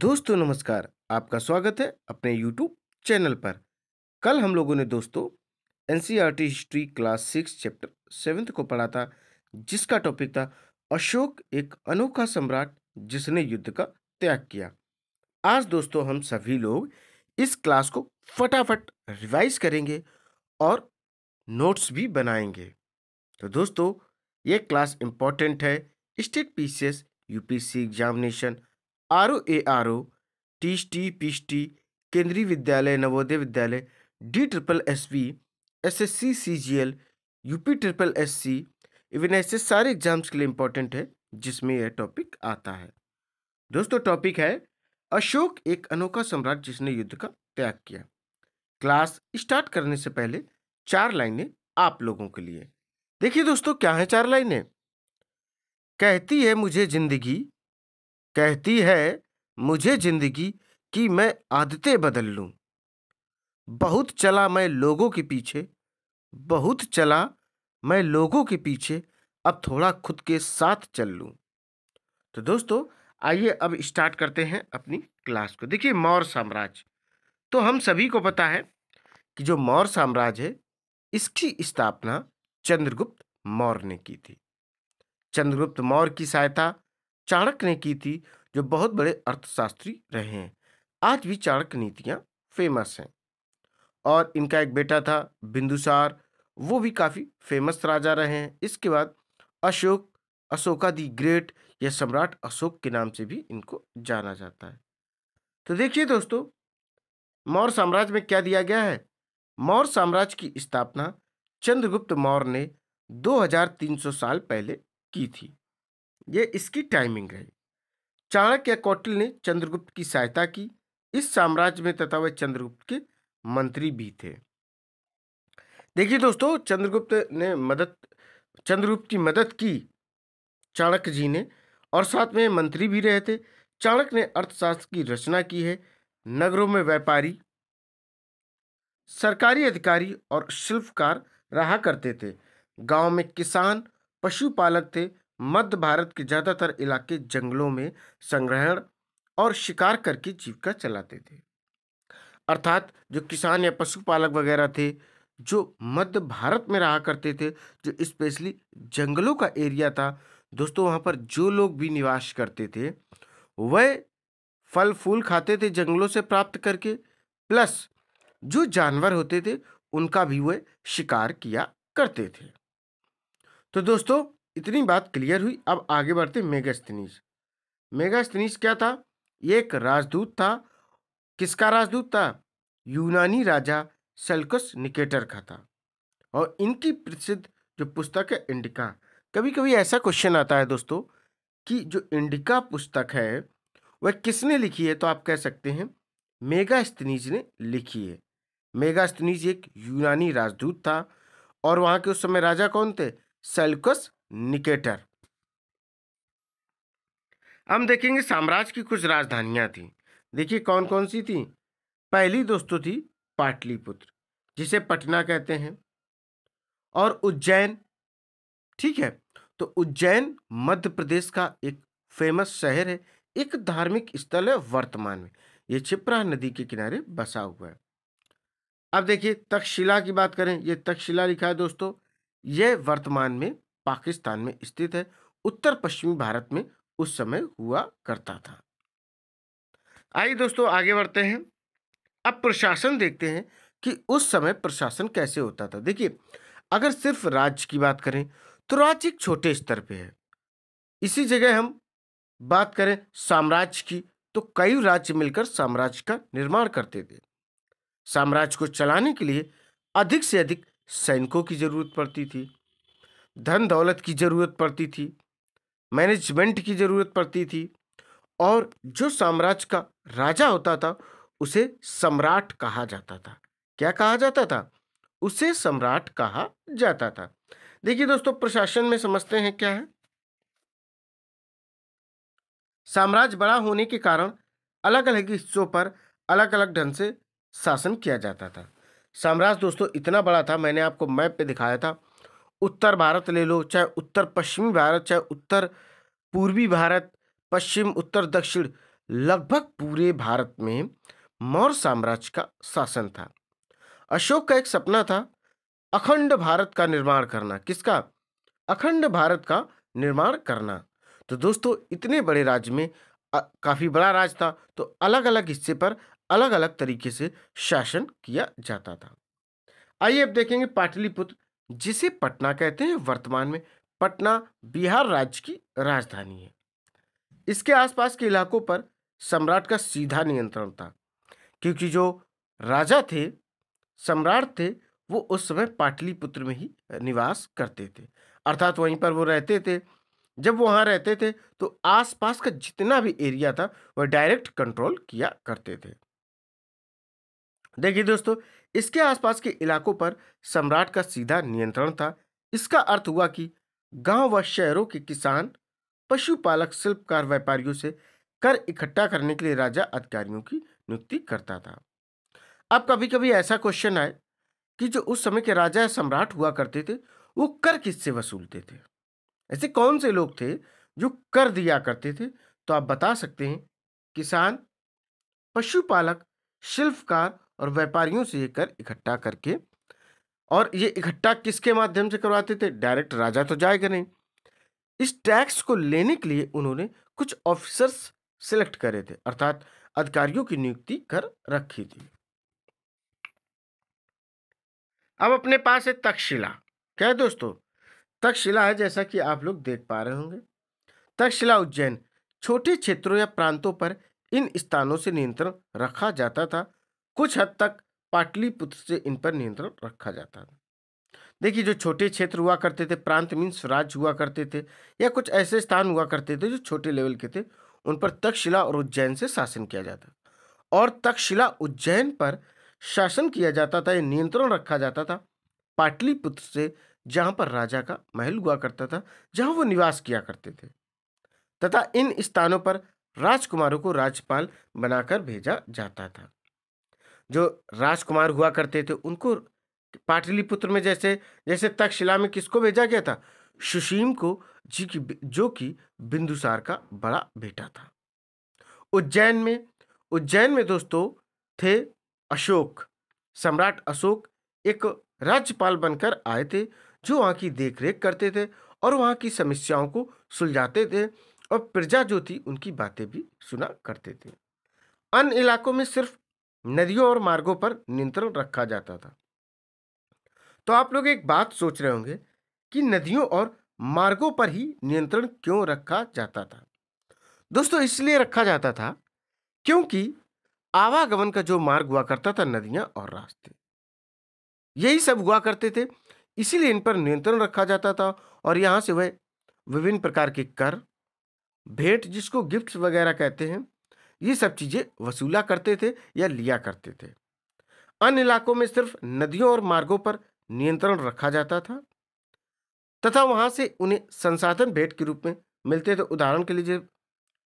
दोस्तों नमस्कार आपका स्वागत है अपने यूट्यूब चैनल पर कल हम लोगों ने दोस्तों एन history class six chapter seventh को पढ़ा था जिसका टॉपिक था अशोक एक अनोखा सम्राट जिसने युद्ध का त्याग किया आज दोस्तों हम सभी लोग इस क्लास को फटाफट रिवाइज करेंगे और नोट्स भी बनाएंगे तो दोस्तों ये क्लास इम्पॉर्टेंट है state P C examination R O A R O T T P T Kendriya Vidyalaya Navodaya Vidyalaya D triple S P S S C C G L U P triple S C even ऐसे सारे exams के लिए important है जिसमें यह topic आता है दोस्तों टॉपिक है अशोक एक अनोखा सम्राट जिसने युद्ध का त्याग किया क्लास स्टार्ट करने से पहले चार लाइनें आप लोगों के लिए देखिए दोस्तों क्या है चार लाइनें कहती है मुझे जिंदगी कहती है मुझे जिंदगी की मैं आदतें बदल लूं बहुत चला मैं लोगों के पीछे बहुत चला मैं लोगों के पीछे अब थोड़ा खुद के साथ चल लूं तो दोस्तों आइए अब स्टार्ट करते हैं अपनी क्लास को देखिए मौर्य साम्राज्य तो हम सभी को पता है कि जो मौर्य साम्राज्य है इसकी स्थापना चंद्रगुप्त मौर्य ने की थी चंद्रगुप्त मौर्य की सहायता चाणक्य ने की थी जो बहुत बड़े अर्थशास्त्री रहे हैं आज भी चाणक्य नीतियाँ फेमस हैं और इनका एक बेटा था बिंदुसार वो भी काफ़ी फेमस राजा रहे हैं इसके बाद अशोक अशोका दी ग्रेट या सम्राट अशोक के नाम से भी इनको जाना जाता है तो देखिए दोस्तों मौर्य साम्राज्य में क्या दिया गया है मौर्य साम्राज्य की स्थापना चंद्रगुप्त मौर्य ने 2300 साल पहले की थी ये इसकी टाइमिंग है चाणक्य कौटिल ने चंद्रगुप्त की सहायता की इस साम्राज्य में तथा वह चंद्रगुप्त के मंत्री भी थे देखिए दोस्तों चंद्रगुप्त ने मदद चंद्रगुप्त की मदद की चाणक्य जी ने और साथ में मंत्री भी रहे थे चाणक्य ने अर्थशास्त्र की रचना की है नगरों में व्यापारी सरकारी अधिकारी और शिल्पकार रहा करते थे गांव में किसान पशुपालक थे मध्य भारत के ज़्यादातर इलाके जंगलों में संग्रहण और शिकार करके जीविका चलाते थे अर्थात जो किसान या पशुपालक वगैरह थे जो मध्य भारत में रहा करते थे जो स्पेशली जंगलों का एरिया था दोस्तों वहाँ पर जो लोग भी निवास करते थे वह फल फूल खाते थे जंगलों से प्राप्त करके प्लस जो जानवर होते थे उनका भी वह शिकार किया करते थे तो दोस्तों इतनी बात क्लियर हुई अब आगे बढ़ते मेगास्थनीज मेगास्थनीज क्या था ये एक राजदूत था किसका राजदूत था यूनानी राजा सेल्कस निकेटर का था और इनकी प्रसिद्ध जो पुस्तक है इंडिका कभी कभी ऐसा क्वेश्चन आता है दोस्तों कि जो इंडिका पुस्तक है वह किसने लिखी है तो आप कह सकते हैं मेगास्तनीज ने लिखी है मेगास्तनीज एक यूनानी राजदूत था और वहाँ के उस समय राजा कौन थे सेल्कस निकेटर हम देखेंगे साम्राज्य की कुछ राजधानियां थी देखिए कौन कौन सी थी पहली दोस्तों तो थी पाटलिपुत्र जिसे पटना कहते हैं और उज्जैन ठीक है तो उज्जैन मध्य प्रदेश का एक फेमस शहर है एक धार्मिक स्थल है वर्तमान में ये छिप्रा नदी के किनारे बसा हुआ है अब देखिए तक्षशिला की बात करें ये तक्षशिला लिखा है दोस्तों यह वर्तमान में पाकिस्तान में स्थित है उत्तर पश्चिमी भारत में उस समय हुआ करता था आइए दोस्तों आगे बढ़ते हैं अब प्रशासन देखते हैं कि उस समय प्रशासन कैसे होता था देखिए अगर सिर्फ राज्य की बात करें तो राज्य एक छोटे स्तर पे है इसी जगह हम बात करें साम्राज्य की तो कई राज्य मिलकर साम्राज्य का निर्माण करते थे साम्राज्य को चलाने के लिए अधिक से अधिक सैनिकों की जरूरत पड़ती थी धन दौलत की ज़रूरत पड़ती थी मैनेजमेंट की ज़रूरत पड़ती थी और जो साम्राज्य का राजा होता था उसे सम्राट कहा जाता था क्या कहा जाता था उसे सम्राट कहा जाता था देखिए दोस्तों प्रशासन में समझते हैं क्या है साम्राज्य बड़ा होने के कारण अलग अलग हिस्सों पर अलग अलग ढंग से शासन किया जाता था साम्राज्य दोस्तों इतना बड़ा था मैंने आपको मैप पे दिखाया था उत्तर भारत ले लो चाहे उत्तर पश्चिमी भारत चाहे उत्तर पूर्वी भारत पश्चिम उत्तर दक्षिण लगभग पूरे भारत में मौर्य साम्राज्य का शासन था अशोक का एक सपना था अखंड भारत का निर्माण करना किसका अखंड भारत का निर्माण करना तो दोस्तों इतने बड़े राज्य में काफ़ी बड़ा राज था तो अलग अलग हिस्से पर अलग अलग तरीके से शासन किया जाता था आइए अब देखेंगे पाटलिपुत्र जिसे पटना कहते हैं वर्तमान में पटना बिहार राज्य की राजधानी है इसके आसपास के इलाकों पर सम्राट का सीधा नियंत्रण था क्योंकि जो राजा थे सम्राट थे वो उस समय पाटलिपुत्र में ही निवास करते थे अर्थात वहीं पर वो रहते थे जब वो वहाँ रहते थे तो आसपास का जितना भी एरिया था वह डायरेक्ट कंट्रोल किया करते थे देखिए दोस्तों इसके आसपास के इलाकों पर सम्राट का सीधा नियंत्रण था इसका अर्थ हुआ कि गांव व शहरों के किसान पशुपालक शिल्पकार व्यापारियों से कर इकट्ठा करने के लिए राजा अधिकारियों की नियुक्ति करता था अब कभी कभी ऐसा क्वेश्चन आए कि जो उस समय के राजा या सम्राट हुआ करते थे वो कर किससे वसूलते थे ऐसे कौन से लोग थे जो कर दिया करते थे तो आप बता सकते हैं किसान पशुपालक शिल्पकार और व्यापारियों से ये कर इकट्ठा करके और ये इकट्ठा किसके माध्यम से करवाते थे डायरेक्ट राजा तो जाएगा नहीं इस टैक्स को लेने के लिए उन्होंने कुछ ऑफिसर्स सिलेक्ट करे थे अर्थात अधिकारियों की नियुक्ति कर रखी थी अब अपने पास है तक्षशिला क्या है दोस्तों तक्षशिला है जैसा कि आप लोग देख पा रहे होंगे तक्षशिला उज्जैन छोटे क्षेत्रों या प्रांतों पर इन स्थानों से नियंत्रण रखा जाता था कुछ हद तक पाटलिपुत्र से इन पर नियंत्रण रखा जाता था देखिए जो छोटे क्षेत्र हुआ करते थे प्रांत मीन्स राज्य हुआ करते थे या कुछ ऐसे स्थान हुआ करते थे जो छोटे लेवल के थे उन पर तक्षशिला और उज्जैन से शासन किया जाता और तक्षशिला उज्जैन पर शासन किया जाता था या नियंत्रण रखा जाता था पाटलिपुत्र से जहाँ पर राजा का महल हुआ करता था जहाँ वो निवास किया करते थे तथा इन स्थानों पर राजकुमारों को राज्यपाल बनाकर भेजा जाता था जो राजकुमार हुआ करते थे उनको पाटलिपुत्र में जैसे जैसे तक्षशिला में किसको भेजा गया था सुशीम को जी की जो कि बिंदुसार का बड़ा बेटा था उज्जैन में उज्जैन में दोस्तों थे अशोक सम्राट अशोक एक राज्यपाल बनकर आए थे जो वहाँ की देखरेख करते थे और वहाँ की समस्याओं को सुलझाते थे और प्रजा जो थी उनकी बातें भी सुना करते थे अन्य इलाकों में सिर्फ नदियों और मार्गों पर नियंत्रण रखा जाता था तो आप लोग एक बात सोच रहे होंगे कि नदियों और मार्गों पर ही नियंत्रण क्यों रखा जाता था दोस्तों इसलिए रखा जाता था क्योंकि आवागमन का जो मार्ग हुआ करता था नदियां और रास्ते यही सब हुआ करते थे इसीलिए इन पर नियंत्रण रखा जाता था और यहाँ से वह विभिन्न प्रकार के कर भेंट जिसको गिफ्ट्स वगैरह कहते हैं ये सब चीज़ें वसूला करते थे या लिया करते थे अन्य इलाकों में सिर्फ नदियों और मार्गों पर नियंत्रण रखा जाता था तथा वहाँ से उन्हें संसाधन भेंट के रूप में मिलते थे उदाहरण के लिए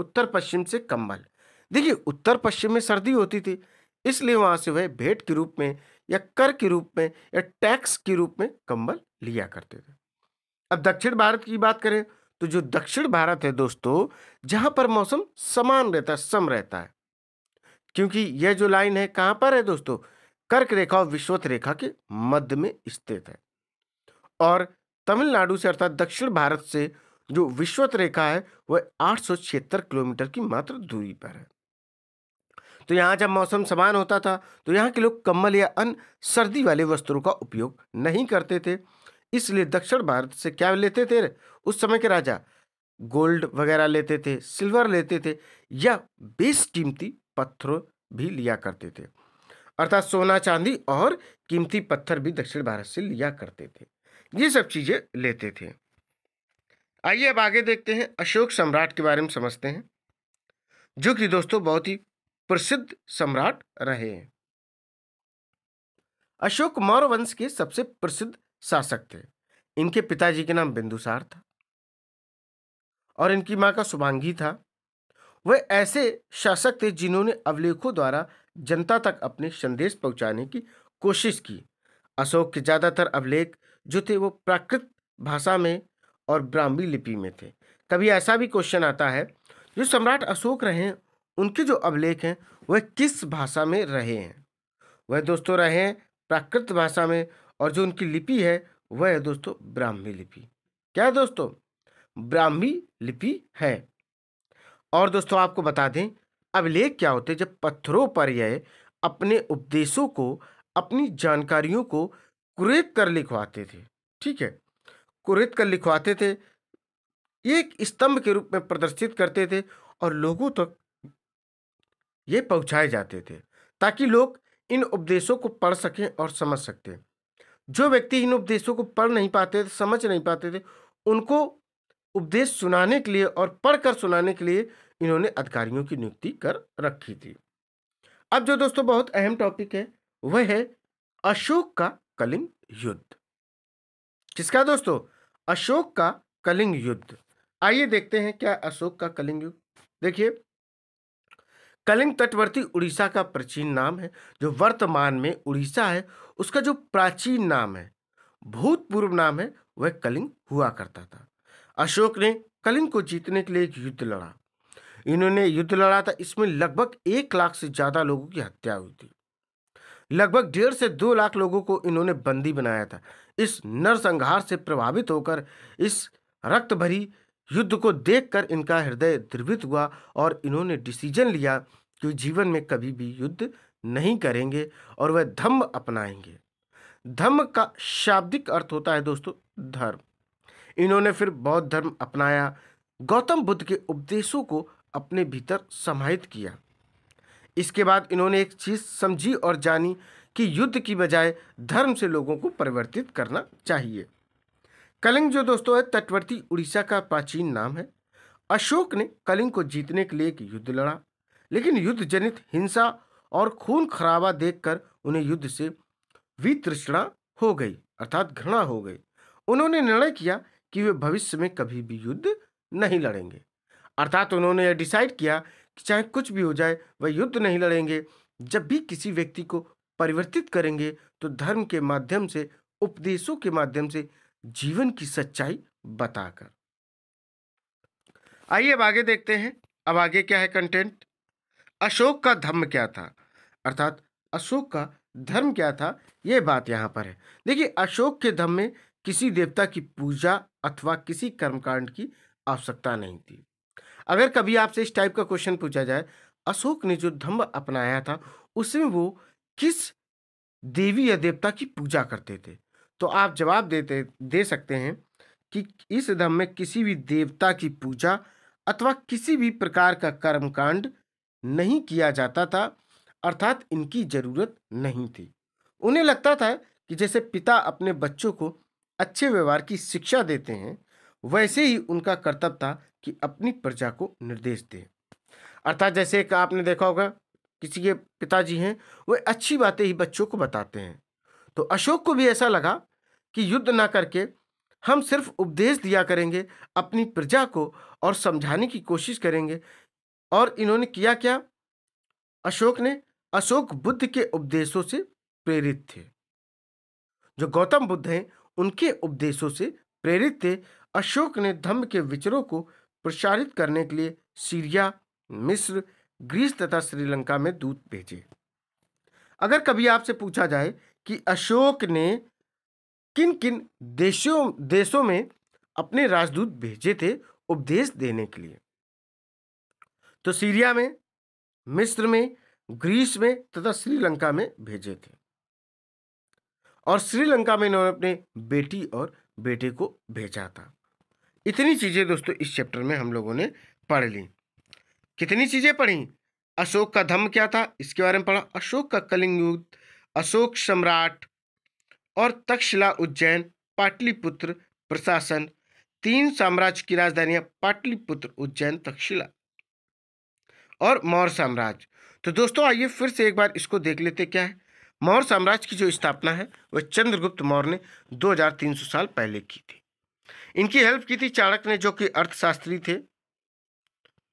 उत्तर पश्चिम से कम्बल देखिए उत्तर पश्चिम में सर्दी होती थी इसलिए वहाँ से वह भेंट के रूप में या कर के रूप में या टैक्स के रूप में कंबल लिया करते थे अब दक्षिण भारत की बात करें तो जो दक्षिण भारत है दोस्तों जहां पर मौसम समान रहता है सम रहता है क्योंकि यह जो लाइन है कहां पर है दोस्तों कर्क रेखा और विश्वत रेखा के मध्य में स्थित है और तमिलनाडु से अर्थात दक्षिण भारत से जो विश्वत रेखा है वह आठ किलोमीटर की मात्र दूरी पर है तो यहां जब मौसम समान होता था तो यहां के लोग कम्बल या अन्य सर्दी वाले वस्त्रों का उपयोग नहीं करते थे इसलिए दक्षिण भारत से क्या लेते थे उस समय के राजा गोल्ड वगैरह लेते थे सिल्वर लेते थे या बेस कीमती पत्थरों भी लिया करते थे अर्थात सोना चांदी और कीमती पत्थर भी दक्षिण भारत से लिया करते थे ये सब चीज़ें लेते थे आइए अब आगे देखते हैं अशोक सम्राट के बारे में समझते हैं जो कि दोस्तों बहुत ही प्रसिद्ध सम्राट रहे हैं अशोक मौर्य वंश के सबसे प्रसिद्ध शासक थे इनके पिताजी के नाम बिंदुसार था और इनकी माँ का शुभांगी था वह ऐसे शासक थे जिन्होंने अवलेखों द्वारा जनता तक अपने संदेश पहुंचाने की कोशिश की अशोक के ज़्यादातर अभिलेख जो थे वो प्राकृत भाषा में और ब्राह्मी लिपि में थे कभी ऐसा भी क्वेश्चन आता है जो सम्राट अशोक रहे उनके जो अभिलेख हैं वह किस भाषा में रहे हैं वह दोस्तों रहे हैं प्राकृत भाषा में और जो उनकी लिपि है वह है दोस्तों ब्राह्मी लिपि क्या है दोस्तों ब्राह्मी लिपि है और दोस्तों आपको बता दें अभिलेख क्या होते हैं जब पत्थरों पर यह अपने उपदेशों को अपनी जानकारियों को कुरेत कर लिखवाते थे ठीक है कुरेत कर लिखवाते थे एक स्तंभ के रूप में प्रदर्शित करते थे और लोगों तक ये पहुँचाए जाते थे ताकि लोग इन उपदेशों को पढ़ सकें और समझ सकते हैं जो व्यक्ति इन उपदेशों को पढ़ नहीं पाते थे समझ नहीं पाते थे उनको उपदेश सुनाने के लिए और पढ़कर सुनाने के लिए इन्होंने अधिकारियों की नियुक्ति कर रखी थी अब जो दोस्तों बहुत अहम टॉपिक है वह है अशोक का कलिंग युद्ध किसका दोस्तों अशोक का कलिंग युद्ध आइए देखते हैं क्या अशोक का कलिंग युद्ध देखिए कलिंग तटवर्ती उड़ीसा का प्राचीन नाम है जो वर्तमान में उड़ीसा है उसका जो प्राचीन नाम है भूतपूर्व नाम है वह कलिंग हुआ करता था अशोक ने कलिंग को जीतने के लिए एक युद्ध लड़ा इन्होंने युद्ध लड़ा था इसमें लगभग एक लाख से ज़्यादा लोगों की हत्या हुई थी लगभग डेढ़ से दो लाख लोगों को इन्होंने बंदी बनाया था इस नरसंहार से प्रभावित होकर इस रक्त भरी युद्ध को देखकर इनका हृदय द्रवित हुआ और इन्होंने डिसीजन लिया कि जीवन में कभी भी युद्ध नहीं करेंगे और वह धम्म अपनाएंगे धम्म का शाब्दिक अर्थ होता है दोस्तों धर्म इन्होंने फिर बौद्ध धर्म अपनाया गौतम बुद्ध के उपदेशों को अपने भीतर समाहित किया इसके बाद इन्होंने एक चीज़ समझी और जानी कि युद्ध की बजाय धर्म से लोगों को परिवर्तित करना चाहिए कलिंग जो दोस्तों है तटवर्ती उड़ीसा का प्राचीन नाम है अशोक ने कलिंग को जीतने के लिए एक युद्ध लड़ा लेकिन युद्ध जनित हिंसा और खून खराबा देखकर उन्हें युद्ध से वित्रृष्णा हो गई अर्थात घृणा हो गई उन्होंने निर्णय किया कि वे भविष्य में कभी भी युद्ध नहीं लड़ेंगे अर्थात उन्होंने यह डिसाइड किया कि चाहे कुछ भी हो जाए वह युद्ध नहीं लड़ेंगे जब भी किसी व्यक्ति को परिवर्तित करेंगे तो धर्म के माध्यम से उपदेशों के माध्यम से जीवन की सच्चाई बताकर आइए अब आगे देखते हैं अब आगे क्या है कंटेंट अशोक का धर्म क्या था अर्थात अशोक का धर्म क्या था यह बात यहां पर है देखिए अशोक के धर्म में किसी देवता की पूजा अथवा किसी कर्मकांड की आवश्यकता नहीं थी अगर कभी आपसे इस टाइप का क्वेश्चन पूछा जाए अशोक ने जो धम्म अपनाया था उसमें वो किस देवी या देवता की पूजा करते थे तो आप जवाब देते दे सकते हैं कि इस धर्म में किसी भी देवता की पूजा अथवा किसी भी प्रकार का कर्मकांड नहीं किया जाता था अर्थात इनकी जरूरत नहीं थी उन्हें लगता था कि जैसे पिता अपने बच्चों को अच्छे व्यवहार की शिक्षा देते हैं वैसे ही उनका कर्तव्य था कि अपनी प्रजा को निर्देश दें अर्थात जैसे एक आपने देखा होगा किसी के पिताजी हैं वे अच्छी बातें ही बच्चों को बताते हैं तो अशोक को भी ऐसा लगा कि युद्ध ना करके हम सिर्फ उपदेश दिया करेंगे अपनी प्रजा को और समझाने की कोशिश करेंगे और इन्होंने किया क्या अशोक ने अशोक बुद्ध के उपदेशों से प्रेरित थे जो गौतम बुद्ध हैं उनके उपदेशों से प्रेरित थे अशोक ने धम्म के विचरों को प्रसारित करने के लिए सीरिया मिस्र ग्रीस तथा श्रीलंका में दूत भेजे अगर कभी आपसे पूछा जाए कि अशोक ने किन किन देशों देशों में अपने राजदूत भेजे थे उपदेश देने के लिए तो सीरिया में मिस्र में ग्रीस में तथा श्रीलंका में भेजे थे और श्रीलंका में इन्होंने अपने बेटी और बेटे को भेजा था इतनी चीज़ें दोस्तों इस चैप्टर में हम लोगों ने पढ़ ली कितनी चीज़ें पढ़ी अशोक का धम्म क्या था इसके बारे में पढ़ा अशोक का कलिंग युद्ध अशोक सम्राट और तक्षशिला उज्जैन पाटलिपुत्र प्रशासन तीन साम्राज्य की राजधानियां पाटलिपुत्र उज्जैन तक्षशिला और मौर्य साम्राज्य तो दोस्तों आइए फिर से एक बार इसको देख लेते क्या है मौर्य साम्राज्य की जो स्थापना है वह चंद्रगुप्त मौर्य ने 2300 साल पहले की थी इनकी हेल्प की थी चाणक्य ने जो कि अर्थशास्त्री थे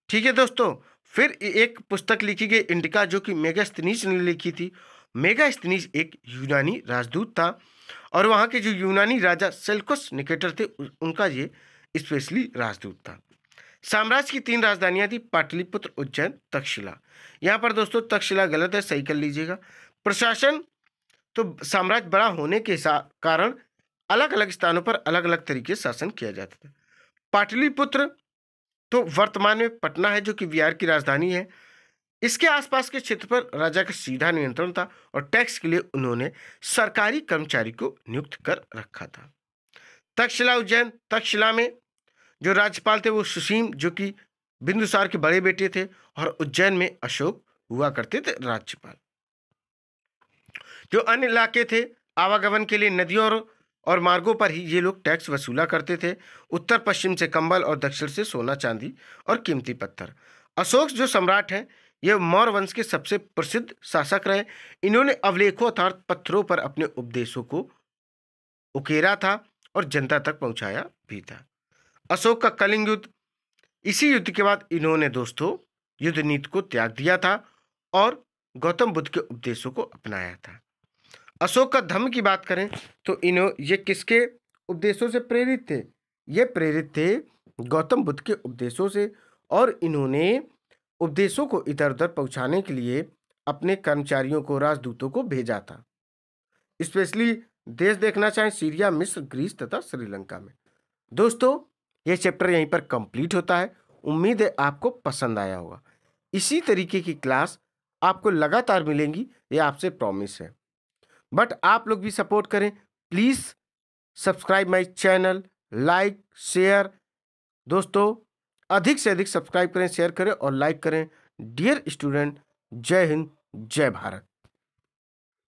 ठीक है दोस्तों फिर एक पुस्तक लिखी गई इंडिका जो कि मेगास्तनीज ने लिखी थी मेगास्तनीज एक यूनानी राजदूत था और वहाँ के जो यूनानी राजा सेल्कोस निकेटर थे उनका ये स्पेशली राजदूत था साम्राज्य की तीन राजधानियाँ थी पाटलिपुत्र उज्जैन तक्षशिला यहाँ पर दोस्तों तक्षशिला गलत है सही कर लीजिएगा प्रशासन तो साम्राज्य बड़ा होने के कारण अलग अलग स्थानों पर अलग अलग तरीके से शासन किया जाता था पाटलिपुत्र तो वर्तमान में पटना है जो कि बिहार की राजधानी है इसके आसपास के क्षेत्र पर राजा का सीधा नियंत्रण था और टैक्स के लिए उन्होंने सरकारी कर्मचारी को नियुक्त कर रखा था तक्षशिला उज्जैन तक्षशिला में जो राज्यपाल थे वो सुसीम जो कि बिंदुसार के बड़े बेटे थे और उज्जैन में अशोक हुआ करते थे राज्यपाल जो अन्य इलाके थे आवागमन के लिए नदियों और मार्गों पर ही ये लोग टैक्स वसूला करते थे उत्तर पश्चिम से कंबल और दक्षिण से सोना चांदी और कीमती पत्थर अशोक जो सम्राट हैं ये मौर्य वंश के सबसे प्रसिद्ध शासक रहे इन्होंने अवलेखों अर्थात पत्थरों पर अपने उपदेशों को उकेरा था और जनता तक पहुंचाया भी था अशोक का कलिंग युद्ध इसी युद्ध के बाद इन्होंने दोस्तों युद्ध नीति को त्याग दिया था और गौतम बुद्ध के उपदेशों को अपनाया था अशोक का धम्म की बात करें तो इन्हों ये किसके उपदेशों से प्रेरित थे ये प्रेरित थे गौतम बुद्ध के उपदेशों से और इन्होंने उपदेशों को इधर उधर पहुंचाने के लिए अपने कर्मचारियों को राजदूतों को भेजा था स्पेशली देश देखना चाहें सीरिया मिस्र ग्रीस तथा श्रीलंका में दोस्तों यह चैप्टर यहीं पर कंप्लीट होता है उम्मीद है आपको पसंद आया होगा इसी तरीके की क्लास आपको लगातार मिलेंगी ये आपसे प्रॉमिस है बट आप लोग भी सपोर्ट करें please subscribe my channel like share दोस्तों अधिक से अधिक सब्सक्राइब करें शेयर करें और लाइक करें डियर स्टूडेंट जय हिंद जय भारत